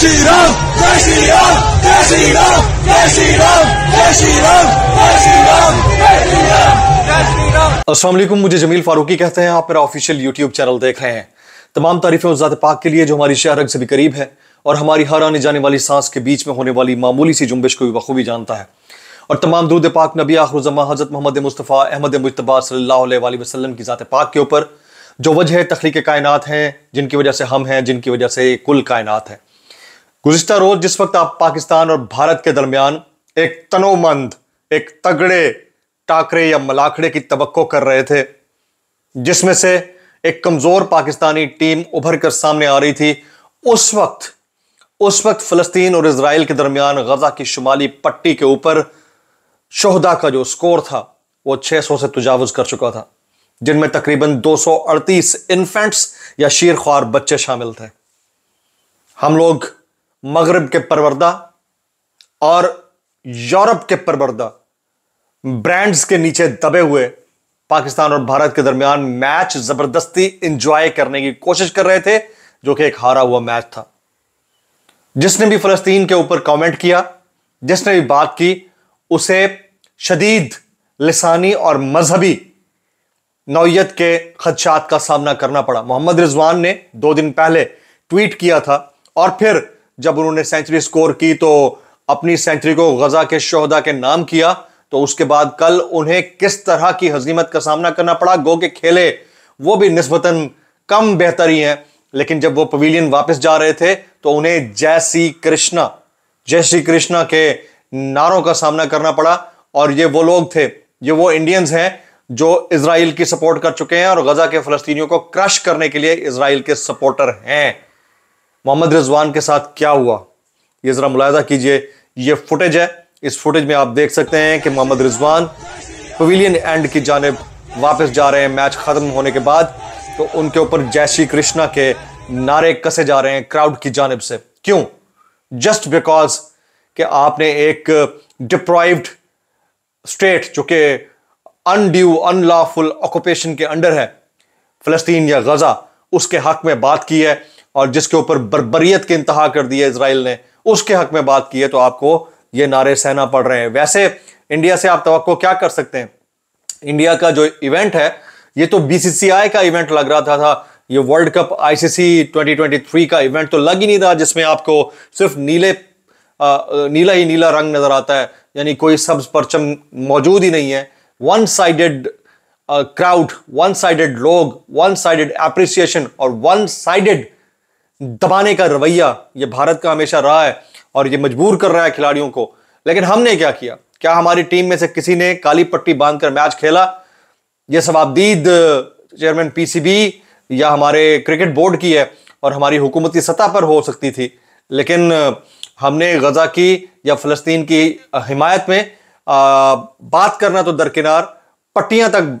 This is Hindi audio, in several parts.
श्री राम जय श्री राम जय श्री राम जय श्री राम जय श्री राम जय श्री राम जय श्री राम असलम मुझे जमील फारूकी कहते हैं आप मेरा ऑफिशियल यूट्यूब चैनल देख रहे हैं तमाम तारीफें उस पाक के लिए जो हमारी शहरग से भी करीब है और हमारी हर आने जाने वाली सांस के बीच में होने वाली मामूली सी जुम्बिश को भी बखूबी जानता है और तमाम दूध पाक नबी आखरुजमा हज़रत मोहम्मद मुस्तफ़ा अहमद मुशतबा सल्ला वसलम की ज़ात पाक के ऊपर जो वजह तखलीक कायनात हैं जिनकी वजह से हम हैं जिनकी वजह से कुल कायनात है गुजशत रोज जिस वक्त आप पाकिस्तान और भारत के दरमियान एक तनोमंद एक तगड़े टाकरे या मलाखड़े की तो कर रहे थे जिसमें से एक कमजोर पाकिस्तानी टीम उभर कर सामने आ रही थी उस वक्त उस वक्त फलस्तीन और इसराइल के दरमियान गजा की शुमाली पट्टी के ऊपर शहदा का जो स्कोर था वो सौ से तजावज़ कर चुका था जिनमें तकरीबन दो सौ अड़तीस इन्फेंट्स या शीरख्वार बच्चे शामिल थे हम लोग मगरब के परवरदा और यूरोप के परवरदा ब्रांड्स के नीचे दबे हुए पाकिस्तान और भारत के दरमियान मैच जबरदस्ती इंजॉय करने की कोशिश कर रहे थे जो कि एक हारा हुआ मैच था जिसने भी फलस्तीन के ऊपर कमेंट किया जिसने भी बात की उसे शदीद लसानी और मजहबी नौयत के खदशात का सामना करना पड़ा मोहम्मद रिजवान ने दो दिन पहले ट्वीट किया था और फिर जब उन्होंने सेंचुरी स्कोर की तो अपनी सेंचुरी को गजा के शोहदा के नाम किया तो उसके बाद कल उन्हें किस तरह की हजीमत का सामना करना पड़ा गो के खेले वो भी नस्बता कम बेहतर ही हैं लेकिन जब वो पवीलियन वापस जा रहे थे तो उन्हें जय श्री कृष्णा जय श्री कृष्णा के नारों का सामना करना पड़ा और ये वो लोग थे ये वो इंडियंस हैं जो इसराइल की सपोर्ट कर चुके हैं और गजा के फलस्तियों को क्रश करने के लिए इसराइल के सपोर्टर हैं मोहम्मद रिजवान के साथ क्या हुआ ये ज़रा मुलायजा कीजिए ये फुटेज है इस फुटेज में आप देख सकते हैं कि मोहम्मद रिजवान पवीलियन एंड की जानब वापस जा रहे हैं मैच ख़त्म होने के बाद तो उनके ऊपर जय श्री कृष्णा के नारे कसे जा रहे हैं क्राउड की जानब से क्यों जस्ट बिकॉज कि आपने एक डिप्राइव्ड स्टेट जो कि अनड्यू अनलॉफुल ऑक्यूपेशन के अंडर है फ़लस्तीन या गज़ा उसके हक में बात की है और जिसके ऊपर बरबरीत के इंतहा कर दिए इसराइल ने उसके हक में बात की है तो आपको ये नारे सहना पड़ रहे हैं वैसे इंडिया से आप तो क्या कर सकते हैं इंडिया का जो इवेंट है ये तो बीसीसीआई का इवेंट लग रहा था, था ये वर्ल्ड कप आईसीसी 2023 का इवेंट तो लग ही नहीं रहा जिसमें आपको सिर्फ नीले आ, नीला ही नीला रंग नजर आता है यानी कोई सब्ज परचम मौजूद ही नहीं है one sided crowd one sided लोग वन साइडेड एप्रिसिएशन और वन साइडेड दबाने का रवैया ये भारत का हमेशा रहा है और ये मजबूर कर रहा है खिलाड़ियों को लेकिन हमने क्या किया क्या हमारी टीम में से किसी ने काली पट्टी बांधकर मैच खेला ये सवाबदीद चेयरमैन पीसीबी या हमारे क्रिकेट बोर्ड की है और हमारी हुकूमती सतह पर हो सकती थी लेकिन हमने गजा की या फ़लस्तीन की हिमायत में आ, बात करना तो दरकिनार पट्टियां तक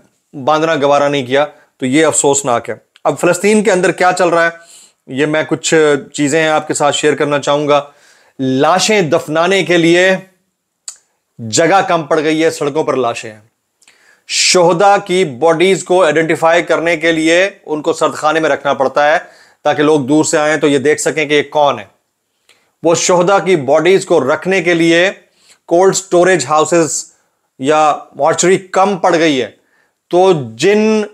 बांधना गवारा नहीं किया तो ये अफसोसनाक है अब फ़लस्तीन के अंदर क्या चल रहा है ये मैं कुछ चीज़ें आपके साथ शेयर करना चाहूंगा लाशें दफनाने के लिए जगह कम पड़ गई है सड़कों पर लाशें हैं शहदा की बॉडीज़ को आइडेंटिफाई करने के लिए उनको सर्दखाने में रखना पड़ता है ताकि लोग दूर से आए तो ये देख सकें कि ये कौन है वो शहदा की बॉडीज़ को रखने के लिए कोल्ड स्टोरेज हाउसेस या मॉर्चरी कम पड़ गई है तो जिन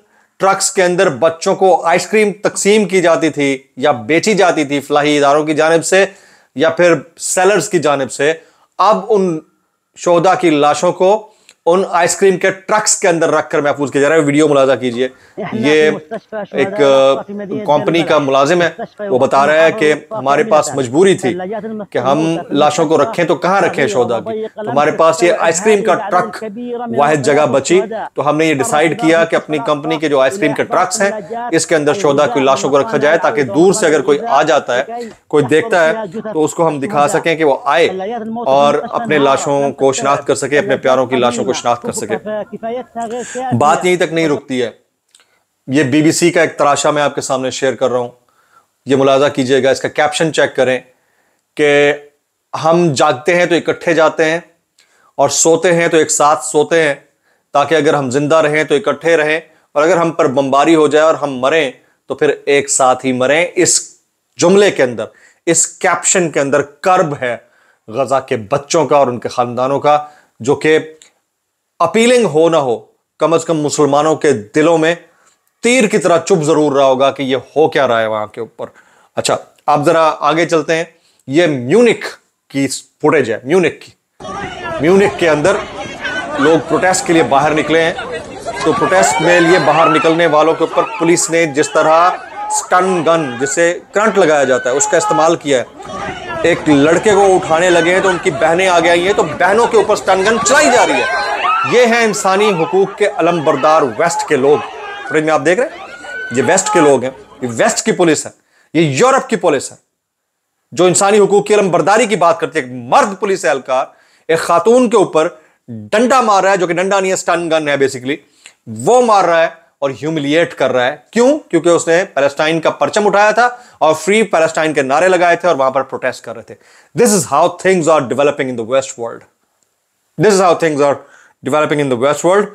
ट्रक्स के अंदर बच्चों को आइसक्रीम तकसीम की जाती थी या बेची जाती थी फलाही इदारों की जानब से या फिर सेलर्स की जानब से अब उन शोदा की लाशों को उन आइसक्रीम के ट्रक्स के अंदर रखकर महफूज किया जा रहा है वीडियो मुलाजा कीजिए ये एक कंपनी का मुलाजिम है वो बता रहा है कि हमारे पास मजबूरी थी कि हम लाशों को रखें तो कहाँ रखें शोधा की तो हमारे पास ये आइसक्रीम का ट्रक वाहिद जगह बची तो हमने ये डिसाइड किया कि अपनी कंपनी के जो आइसक्रीम के ट्रक्स हैं इसके अंदर शोधा की लाशों को रखा जाए ताकि दूर से अगर कोई आ जाता है कोई देखता है तो उसको हम दिखा सकें कि वो आए और अपने लाशों को शनाख्त कर सके अपने प्यारों की लाशों को शनाख्त कर तो सके अच्छा, बात यहीं तक नहीं रुकती है ये बीबीसी का एक तराशा मैं आपके सामने शेयर कर रहा हूं ये मुलाजा कीजिएगा इसका कैप्शन चेक करें कि हम जागते हैं तो इकट्ठे जाते हैं और सोते हैं तो एक साथ सोते हैं ताकि अगर हम जिंदा रहें तो इकट्ठे रहें और अगर हम पर बमबारी हो जाए और हम मरें तो फिर एक साथ ही मरें इस जुमले के अंदर इस कैप्शन के अंदर कर्ब है गजा के बच्चों का और उनके खानदानों का जो कि अपीलिंग हो ना हो कम से कम मुसलमानों के दिलों में तीर की तरह चुप जरूर रहा होगा कि ये हो क्या रहा है वहां के ऊपर अच्छा आप जरा आगे चलते हैं ये म्यूनिक की फुटेज है म्यूनिक की म्यूनिक के अंदर लोग प्रोटेस्ट के लिए बाहर निकले हैं तो प्रोटेस्ट में लिए बाहर निकलने वालों के ऊपर पुलिस ने जिस तरह स्टन गन जिसे करंट लगाया जाता है उसका इस्तेमाल किया है एक लड़के को उठाने लगे हैं तो उनकी बहनें आगे आई हैं तो बहनों के ऊपर स्टन गन चलाई जा रही है ये हैं इंसानी हकूक़ के अलमबरदार वेस्ट के लोग फ्रिज में आप देख रहे हैं ये वेस्ट के लोग हैं ये वेस्ट की पुलिस है ये यूरोप की पुलिस है जो इंसानी हकूक़ की अलमबरदारी की बात करती है एक मर्द पुलिस एहलकार एक खातून के ऊपर डंडा मार रहा है जो कि डंडा नहीं है स्टन गन है बेसिकली वो मार रहा है और ह्यूमिलिएट कर रहा है क्यों क्योंकि उसने पैलेस्टाइन का परचम उठाया था और फ्री पैलेस्टाइन के नारे लगाए थे और वहां पर प्रोटेस्ट कर रहे थे this is how things are developing in the west world this is how things are developing in the west world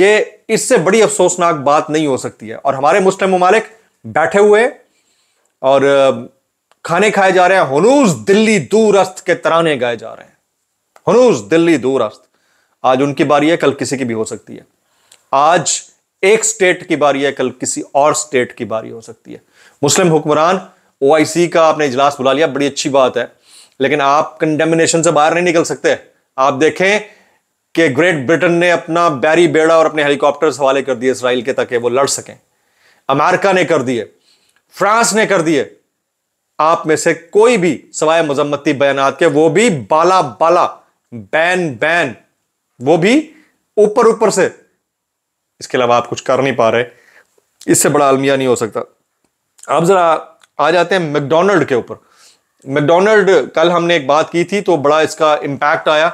ये इससे बड़ी अफसोसनाक बात नहीं हो सकती है और हमारे मुस्लिम ममालिक बैठे हुए और खाने खाए जा रहे हैं हनूज दिल्ली दूरस्त के तराने गाए जा रहे हैं हनूज दिल्ली दूरस्त आज उनकी बारी है कल किसी की भी हो सकती है आज एक स्टेट की बारी है कल किसी और स्टेट की बारी हो सकती है मुस्लिम हुक्मरान ओ का आपने इजलास बुला लिया बड़ी अच्छी बात है लेकिन आप कंडेमिनेशन से बाहर नहीं निकल सकते आप देखें कि ग्रेट ब्रिटेन ने अपना बैरी बेड़ा और अपने हेलीकॉप्टर्स हवाले कर दिए इसराइल के ताकि वो लड़ सकें अमेरिका ने कर दिए फ्रांस ने कर दिए आप में से कोई भी सवाए मजम्मती बयान के वो भी बाला बाला बैन बैन वो भी ऊपर ऊपर से इसके अलावा आप कुछ कर नहीं पा रहे इससे बड़ा अलमिया नहीं हो सकता अब जरा आ जाते हैं मैकडोनल्ड के ऊपर मैकडोनल्ड कल हमने एक बात की थी तो बड़ा इसका इंपैक्ट आया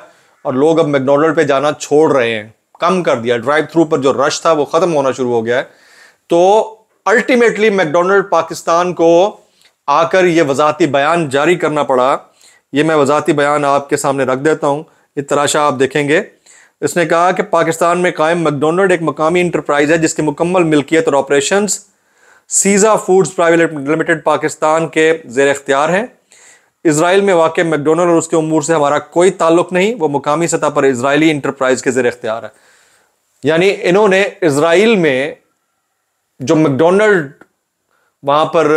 और लोग अब मैकडोनल्ड पे जाना छोड़ रहे हैं कम कर दिया ड्राइव थ्रू पर जो रश था वो ख़त्म होना शुरू हो गया है तो अल्टीमेटली मैकडोनल्ड पाकिस्तान को आकर ये वजाती बयान जारी करना पड़ा ये मैं वजाती बयान आपके सामने रख देता हूँ ये तराशा आप देखेंगे इसने कहा कि पाकिस्तान में कायम मैकडोनल्ड एक मकामी इंटरप्राइज है जिसकी मुकम्मल मिल्कियत और ऑपरेशन सीज़ा फूड्स प्राइवेट लिमिटेड पाकिस्तान के जेर अख्तियार हैं इसराइल में वाक़ मैकडोनल्ड और उसके अमूर से हमारा कोई ताल्लुक नहीं वो मुकामी सतह पर इसराइली इंटरप्राइज के जेर अख्तियार है यानी इन्होंने इसराइल में जो मैकडोनल्ड वहां पर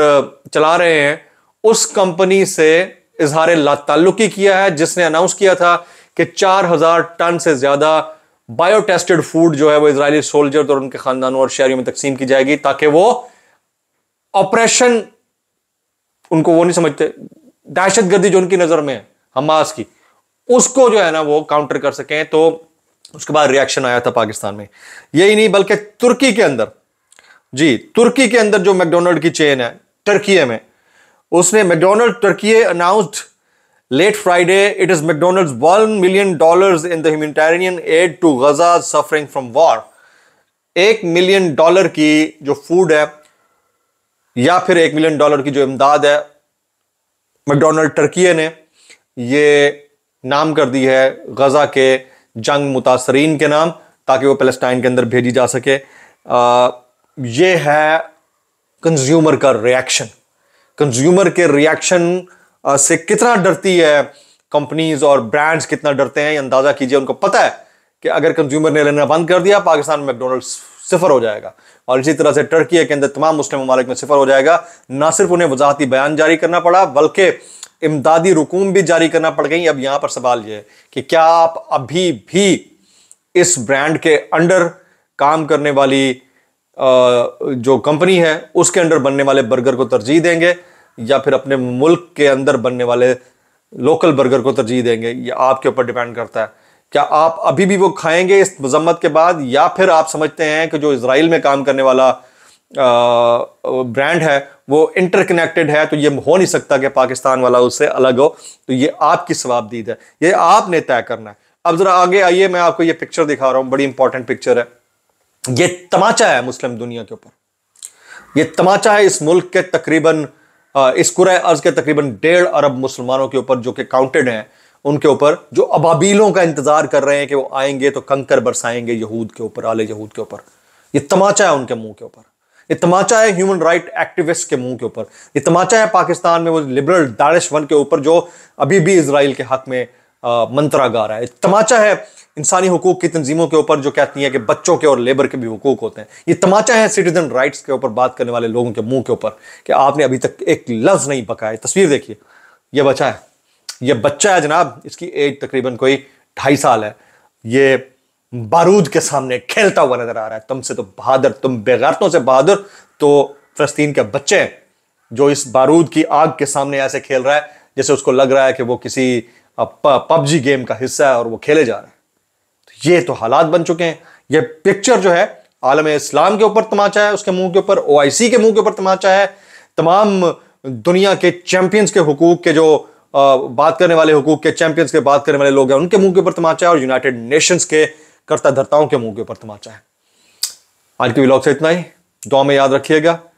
चला रहे हैं उस कंपनी से इजहार लाताल्लुकी किया है जिसने अनाउंस किया था कि 4000 टन से ज़्यादा बायोटेस्टेड फूड जो है वो इसराइली सोल्जर और उनके खानदानों और शहरियों में तकसीम की जाएगी ताकि वो ऑपरेशन उनको वो नहीं समझते दहशत गर्दी जो उनकी नजर में है हमास की उसको जो है ना वो काउंटर कर सकें तो उसके बाद रिएक्शन आया था पाकिस्तान में यही नहीं बल्कि तुर्की के अंदर जी तुर्की के अंदर जो मैकडोनल्ड की चेन है टर्की में उसने McDonald Turkey announced late Friday it is McDonald one million dollar in humanitarian aid to Gaza suffering from war एक मिलियन डॉलर की जो फूड है या फिर एक मिलियन डॉलर की जो इमदाद है मैकडोनल्ड टर्की ने ये नाम कर दी है गज़ा के जंग मुतासरीन के नाम ताकि वो पेलस्टाइन के अंदर भेजी जा सके आ, ये है कंज्यूमर का रिएक्शन कंज्यूमर के रिएक्शन से कितना डरती है कंपनीज और ब्रांड्स कितना डरते हैं अंदाज़ा कीजिए उनको पता है कि अगर कंज्यूमर ने लेना बंद कर दिया पाकिस्तान मैकडोनल्ड्स सिफर हो जाएगा और इसी तरह से टर्की के अंदर तमाम मुस्लिम ममालिक में सिफर हो जाएगा ना सिर्फ उन्हें वजाहती बयान जारी करना पड़ा बल्कि इमदादी रुकूम भी जारी करना पड़ गई अब यहाँ पर सवाल यह है कि क्या आप अभी भी इस ब्रांड के अंडर काम करने वाली जो कंपनी है उसके अंडर बनने वाले बर्गर को तरजीह देंगे या फिर अपने मुल्क के अंदर बनने वाले लोकल बर्गर को तरजीह देंगे ये आपके ऊपर डिपेंड करता है क्या आप अभी भी वो खाएंगे इस मजम्मत के बाद या फिर आप समझते हैं कि जो इसराइल में काम करने वाला ब्रांड है वो इंटरकनेक्टेड है तो ये हो नहीं सकता कि पाकिस्तान वाला उससे अलग हो तो ये आपकी स्वाबदीद है ये आपने तय करना है अब ज़रा आगे आइए मैं आपको ये पिक्चर दिखा रहा हूँ बड़ी इंपॉर्टेंट पिक्चर है ये तमाचा है मुस्लिम दुनिया के ऊपर ये तमाचा है इस मुल्क के तकरीबन इस कुर अर्ज के तकरीबन डेढ़ अरब मुसलमानों के ऊपर जो कि काउंटेड हैं उनके ऊपर जो अबाबीलों का इंतजार कर रहे हैं कि वो आएंगे तो कंकर बरसाएंगे यहूद के ऊपर आले यहूद के ऊपर ये तमाचा है उनके मुंह के ऊपर ये तमाचा है ह्यूमन राइट एक्टिविस्ट के मुंह के ऊपर ये तमाचा है पाकिस्तान में वो लिबरल दारिश वन के ऊपर जो अभी भी इसराइल के हक में मंत्रा गा रहा है तमाचा है इंसानी हकूक की तंजीमों के ऊपर जो कहती है कि बच्चों के और लेबर के भी हकूक होते हैं ये तमाचा है सिटीजन राइट्स के ऊपर बात करने वाले लोगों के मुंह के ऊपर कि आपने अभी तक एक लफ्ज़ नहीं पकाया तस्वीर देखिए यह बचा है ये बच्चा है जनाब इसकी एज तकरीबन कोई ढाई साल है ये बारूद के सामने खेलता हुआ नजर आ रहा है तुमसे तो बहादुर तुम बेगैरतों से बहादुर तो फलस्तीन के बच्चे जो इस बारूद की आग के सामने ऐसे खेल रहा है जैसे उसको लग रहा है कि वो किसी पबजी गेम का हिस्सा है और वो खेले जा रहे हैं तो ये तो हालात बन चुके हैं ये पिक्चर जो है आलम इस्लाम के ऊपर तमाचा है उसके मुंह के ऊपर ओ के मुंह के ऊपर तमाचा है तमाम दुनिया के चैंपियंस के हकूक के जो बात करने वाले हुकूक के चैंपियंस के बात करने वाले लोग हैं उनके मुंह के ऊपर तमाचा है और यूनाइटेड नेशंस के करता धरताओं के मुंह के ऊपर तमाचा है आज के ब्लॉग से इतना ही दुआ में याद रखिएगा